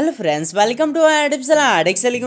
hello friends welcome to एडिप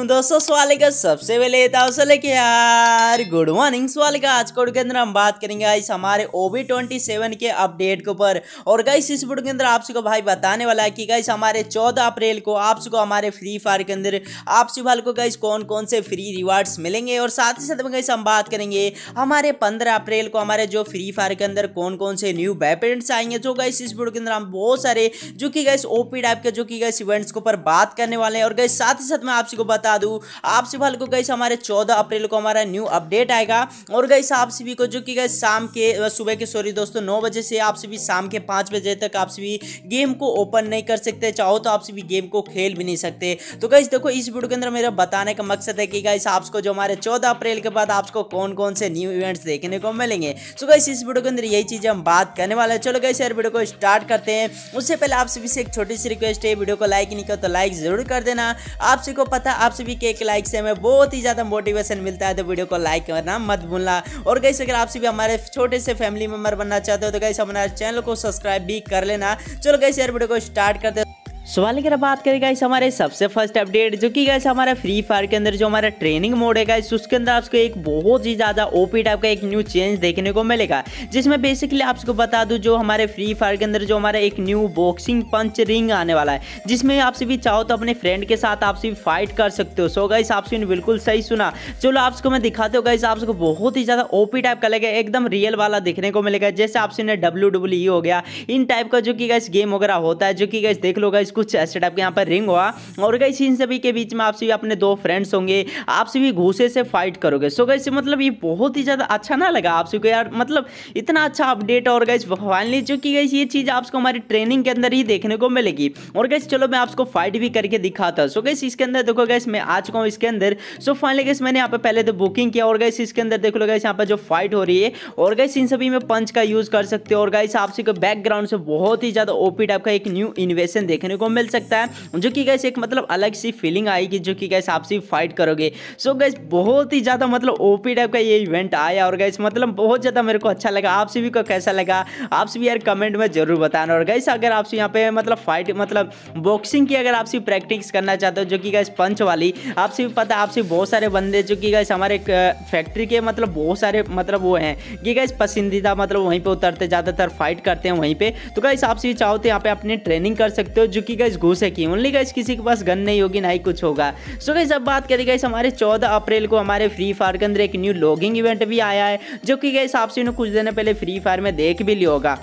दोस्तों सवाल का सबसे पहले सवाल यार गुड मॉर्निंग सवाल का आज कोड के अंदर हम बात करेंगे गाइस हमारे ओबी ट्वेंटी सेवन के अपडेट के ऊपर और गाइस इस वीडियो के अंदर आप सबको भाई बताने वाला है कि गाइस हमारे चौदह अप्रैल को आप सबको हमारे फ्री फायर के अंदर आप सुबह को गाइस कौन कौन से फ्री रिवार्ड्स मिलेंगे और साथ ही साथ में गाइस हम बात करेंगे हमारे पंद्रह अप्रैल को हमारे जो फ्री फायर के अंदर कौन कौन से न्यू बैपेंट्स आएंगे जो गाइस इस वीडियो के अंदर हम बहुत सारे जो कि गाइस ओपी टाइप के जो कि गाइस इवेंट्स के ऊपर बात करने वाले हैं और गई साथ ही साथ मैं आपसी को बता दूँ आपसी सभी को गई हमारे चौदह अप्रैल को हमारा न्यू अपडेट आएगा और गई आप सभी को जो कि गई शाम के सुबह के सॉरी दोस्तों नौ बजे से आप सभी शाम के पाँच बजे तक आप सभी गेम को ओपन नहीं कर सकते चाहो तो आप सभी गेम को खेल भी नहीं सकते तो गई देखो इस वीडियो के अंदर मेरा बताने का मकसद है कि गाइस आपको जो हमारे चौदह अप्रैल के बाद आपको कौन कौन से न्यू इवेंट्स देखने को मिलेंगे तो गई इस वीडियो के अंदर यही चीज़ हम बात करने वाले हैं चलो गए सर वीडियो को स्टार्ट करते हैं उससे पहले आप सभी से एक छोटी सी रिक्वेस्ट है वीडियो को लाइक नहीं करते तो लाइक ज़रूर कर देना आप सभी को पता आप सभी के एक लाइक से हमें बहुत ही ज़्यादा मोटिवेशन मिलता है तो वीडियो को लाइक करना मत भूलना और कैसे अगर आप सभी हमारे छोटे से फैमिली मेम्बर बनना चाहते हो तो कैसे हमारे चैनल को सब्सक्राइब भी कर लेना चलो कैसे यार वीडियो को स्टार्ट करते सवाल अगर बात करें गाइस हमारे सबसे फर्स्ट अपडेट जो कि गाइस हमारा फ्री फायर के अंदर जो हमारा ट्रेनिंग मोड है गाइस उसके अंदर आपको एक बहुत ही ज़्यादा ओपी टाइप का एक न्यू चेंज देखने को मिलेगा जिसमें बेसिकली आपको बता दूं जो हमारे फ्री फायर के अंदर जो हमारा एक न्यू बॉक्सिंग पंच रिंग आने वाला है जिसमें आपसे भी चाहो तो अपने फ्रेंड के साथ आपसे भी फाइट कर सकते हो सो गाइस आपसे बिल्कुल सही सुना चलो आपको मैं दिखाते हो गाइस आपको बहुत ही ज़्यादा ओपी टाइप का लगेगा एकदम रियल वाला देखने को मिलेगा जैसे आपसे डब्ल्यू e हो गया इन टाइप का जो कि गाइस गेम वगैरह होता है जो कि गाइस देख लो गाइस कुछ सेट आपके यहाँ पर रिंग हुआ और गई इन सभी के बीच में आप सभी अपने दो फ्रेंड्स होंगे आप सभी घूसे से फाइट करोगे सो गई मतलब ये बहुत ही ज़्यादा अच्छा ना लगा आप को यार मतलब इतना अच्छा अपडेट और गई फाइनली चूँकि गई ये चीज़ आपको हमारी ट्रेनिंग के अंदर ही देखने को मिलेगी और गई चलो मैं आपको फाइट भी करके दिखाता सो गई इसके अंदर देखो गई मैं आ चुका हूँ इसके अंदर सो फाइनली गई मैंने यहाँ पर पहले तो बुकिंग किया और गई इसके अंदर देख लो गई यहाँ पर जो फाइट हो रही है और गई इन सभी में पंच का यूज़ कर सकते हो और गई आप सबको बैकग्राउंड से बहुत ही ज़्यादा ओपी टाइप का एक न्यू इन्वेशन देखने को को मिल सकता है जो कि गैस एक मतलब अलग सी फीलिंग आएगी जो कि गैस आपसी फाइट करोगे सो गैस बहुत ही ज़्यादा मतलब ओ टाइप का ये इवेंट आया और गैस मतलब बहुत ज़्यादा मेरे को अच्छा लगा आप सभी को कैसा लगा आप सभी यार कमेंट में जरूर बताना और गैस अगर आपसे यहाँ पे मतलब फाइट मतलब बॉक्सिंग की अगर आपसी प्रैक्टिस करना चाहते हो जो कि गैस पंच वाली आपसे भी पता आपसे बहुत सारे बंदे जो कि गैस हमारे फैक्ट्री के मतलब बहुत सारे मतलब वो हैं कि गैस पसंदीदा मतलब वहीं पर उतरते ज़्यादातर फाइट करते हैं वहीं पर तो गैस आपसे भी चाहो तो यहाँ पर अपनी ट्रेनिंग कर सकते हो जो कि की गाइज घूस है की ओनली गाइज किसी के पास गन नहीं होगी ना ही कुछ होगा सो गई अब बात करें गाइज हमारे चौदह अप्रैल को हमारे फ्री फायर के अंदर एक न्यू लॉगिंग इवेंट भी आया है जो कि गई आपसे कुछ दिन पहले फ्री फायर में देख भी लिया होगा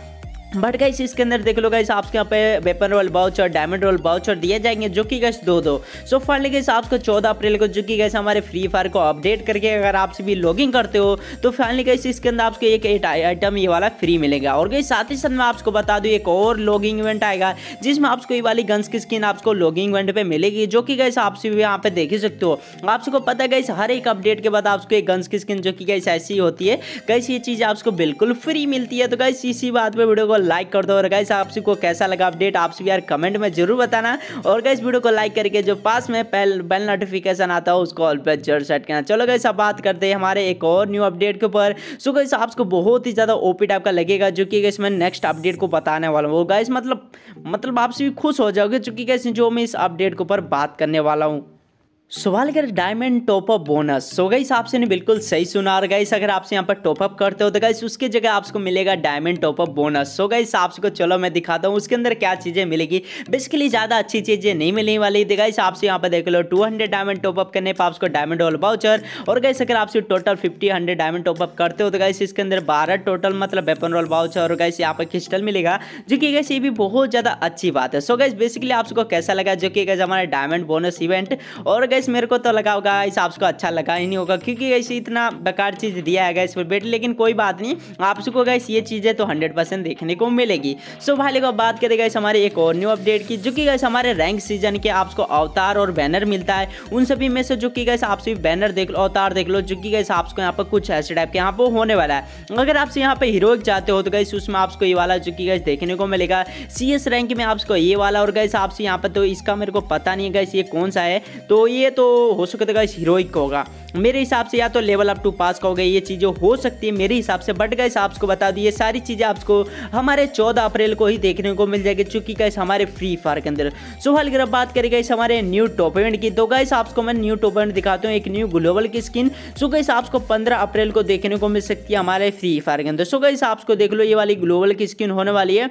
बट गाइस इसके अंदर देख लो गाइस आपके यहाँ पे वेपन रोल बाउच और डायमंड रोल बाउच और दिए जाएंगे जो कि गैस दो दो सो so, फाइनली आपको चौदह अप्रैल को जो कि गैस हमारे फ्री फायर को अपडेट करके अगर आप सभी लॉगिंग करते हो तो फाइनली गैस इसके अंदर आपको एक आइटम ये वाला फ्री मिलेगा और गई साथ ही साथ मैं आपको बता दूँ एक और लॉगिंग इवेंट आएगा जिसमें आपको ये वाली गन्स की स्किन आपको लॉगिंग इवेंट पर मिलेगी जो कि गैस आप भी यहाँ पे देख ही सकते हो आप सबको पता है गई हर एक अपडेट के बाद आपको एक गन्स की स्किन जो कि गैस ऐसी होती है गैस ये चीज़ आपको बिल्कुल फ्री मिलती है तो गैस इसी बात पर वीडियो लाइक कर दो और गाइस आप सभी को कैसा लगा अपडेट आप सभी यार कमेंट में जरूर बताना और गाइस वीडियो को लाइक करके जो पास में पहल बेल नोटिफिकेशन आता हो उसको ऑल पर जरूर सेट करना चलो गाइस अब बात करते हैं हमारे एक और न्यू अपडेट के ऊपर सो गाइस आपको बहुत ही ज़्यादा ओपी टाइप का लगेगा जो कि गाइस मैं नेक्स्ट अपडेट को बताने वाला हूँ गाइस मतलब मतलब आप सभी खुश हो जाओगे चूंकि गाइस जो मैं इस अपडेट के ऊपर बात करने वाला हूँ सवाल कर diamond top up bonus so guys आपसे ने बिल्कुल सही सुना और गाइस अगर आपसे यहाँ पर टॉपअप करते हो तो गाइस उसके जगह आपको मिलेगा diamond top up bonus so guys आपको चलो मैं दिखाता हूँ उसके अंदर क्या चीज़ें मिलेगी बेसिकली ज़्यादा अच्छी चीज़ें नहीं मिलने वाली थी गाइस आपसे यहाँ पर देख लो टू हंड्रेड डायमंड टॉपअप करने पर आपको डायमंड ऑल बाउचर और गाइस अगर आपसे total fifty hundred diamond top up करते हो तो गाइस इसके अंदर बारह टोटल मतलब वेपन रोल बाउचर और गाइस यहाँ पर क्रिस्टल मिलेगा जो कि गैस ये भी बहुत ज़्यादा अच्छी बात है सो गाइस बेसिकली आपको कैसा लगा जो कि गैस हमारा डायमंड बोनस इवेंट और गैस गैस मेरे को तो लगा होगा इस आपको अच्छा लगा ही नहीं होगा क्योंकि गैस इतना बेकार चीज़ दिया है गैस पर बेट लेकिन कोई बात नहीं आप सबको गैस ये चीज़ें तो हंड्रेड परसेंट देखने को मिलेगी सो भाई लेकिन बात करें गैस हमारे एक और न्यू अपडेट की जो कि गैस हमारे रैंक सीजन के आपको अवतार और बैनर मिलता है उन सभी में से जो कि गैस आप सिर्फ बैनर देख लो अवतार देख लो जो कि गैस आपको यहाँ पर कुछ ऐसे टाइप के यहाँ पर होने वाला है अगर आपसे यहाँ पर हीरोइक चाहते हो तो गैस उसमें आपको ये वाला जो कि गैस देखने को मिलेगा सी रैंक में आपको ये वाला और गैस आपसे यहाँ पर तो इसका मेरे को पता नहीं है गैस ये कौन सा है तो ये है तो हो सकेगा इस हीरोइक होगा मेरे हिसाब से या तो लेवल अप टू पास का होगा ये चीज़ें हो सकती है मेरे हिसाब से बट गाइस आपको बता दिए सारी चीज़ें आपको हमारे चौदह अप्रैल को ही देखने को मिल जाएगी चूंकि गाइस हमारे फ्री फायर के अंदर सो हल अगर बात करें गाइस हमारे न्यू टॉप इवेंट की तो गाइस आपको मैं न्यू टॉप इवेंट दिखाता हूँ एक न्यू ग्लोबल की स्किन सो गाइस आपको पंद्रह अप्रैल को देखने को मिल सकती है हमारे फ्री फायर के अंदर सो गाइस आपको देख लो ये वाली ग्लोबल की स्किन होने वाली है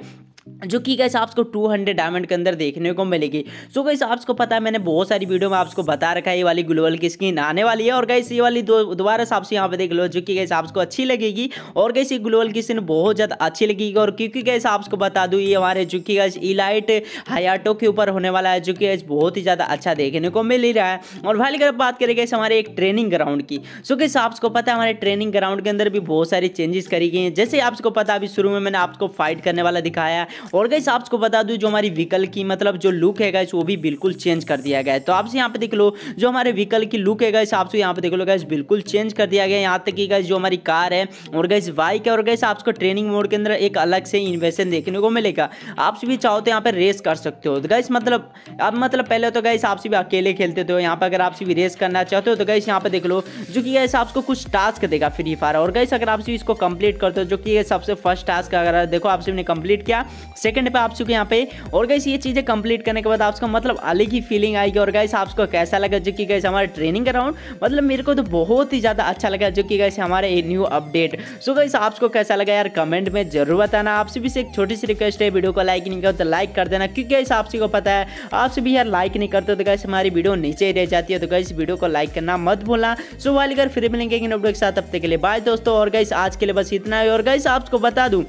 जो कि गैस आपको 200 डायमंड के अंदर देखने को मिलेगी सो गैस आपको पता है मैंने बहुत सारी वीडियो में आपको बता रखा है ये वाली ग्लोबल की स्किन आने वाली है और गैस ये वाली दो दोबारा से आपसे यहाँ पे देख लो जो कि गैस आपको अच्छी लगेगी और गैस ये ग्लोबल की स्किन बहुत ज़्यादा अच्छी लगेगी और क्योंकि गैस आपको बता दूँ ये हमारे जो कि गैस इलाइट हयाटो के ऊपर होने वाला है जो कि गैस बहुत ही ज़्यादा अच्छा देखने को मिल ही रहा है और भाई अगर बात करें गैस हमारे एक ट्रेनिंग ग्राउंड की सो गैस आपको पता है हमारे ट्रेनिंग ग्राउंड के अंदर भी बहुत सारी चेंजेस करी गई हैं जैसे आपको पता अभी शुरू में मैंने आपको फाइट करने वाला दिखाया और गई आपको बता दू जो हमारी व्हीकल की मतलब जो लुक है गैस वो भी बिल्कुल चेंज कर दिया गया है तो आपसे यहाँ पे देख लो जो हमारे व्हीकल की लुक है गैस आपसे यहाँ पे देख लो गैस बिल्कुल चेंज कर दिया गया यहाँ तक की गैस जो हमारी कार है और गैस बाइक है और गैस आपको ट्रेनिंग मोड के अंदर एक अलग से इन्वेस्टन देखने को मिलेगा आप भी चाहो तो यहाँ पर रेस कर सकते हो तो गैस मतलब अब मतलब पहले तो गैस आपसे भी अकेले खेलते थे यहाँ पर अगर आपसे भी रेस करना चाहते हो तो गैस यहाँ पे देख लो जो कि गैस आपको कुछ टास्क देगा फ्री फायर और गैस अगर आपसे इसको कंप्लीट करते हो जो कि सबसे फर्स्ट टास्क अगर देखो आपसे कंप्लीट किया सेकंड पे आप चुके यहाँ पे और गैस ये चीज़ें कंप्लीट करने के बाद आपको मतलब अलग ही फीलिंग आएगी और गैस आपको कैसा लगा जो कि गैस हमारे ट्रेनिंग राउंड मतलब मेरे को तो बहुत ही ज़्यादा अच्छा लगा जो कि गैस हमारे न्यू अपडेट सो गैस आपको कैसा लगा यार कमेंट में जरूर बताना आपसे भी एक छोटी सी रिक्वेस्ट है वीडियो को लाइक नहीं करो तो लाइक कर देना क्योंकि गैस आपसे को पता है आपसे भी यार लाइक नहीं करते तो गैस हमारी वीडियो नीचे रह जाती है तो गैस वीडियो को लाइक करना मत भूलना सो वाली फिर मिलेंगे के साथ हफ्ते के लिए बाय दोस्तों और गैस आज के लिए बस इतना ही और गैस आपको बता दूँ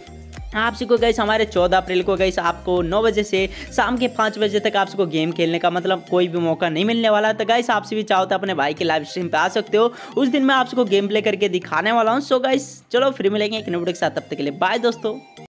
आप सभी को गई हमारे 14 अप्रैल को गई आपको 9 बजे से शाम के 5 बजे तक आप सबको गेम खेलने का मतलब कोई भी मौका नहीं मिलने वाला है तो गाइस आप भी चाहो तो अपने भाई के लाइव स्ट्रीम पे आ सकते हो उस दिन मैं आप सबको गेम प्ले करके दिखाने वाला हूँ सो गाइस चलो फ्री मिलेंगे एक नोट के साथ तब तक के लिए बाय दोस्तों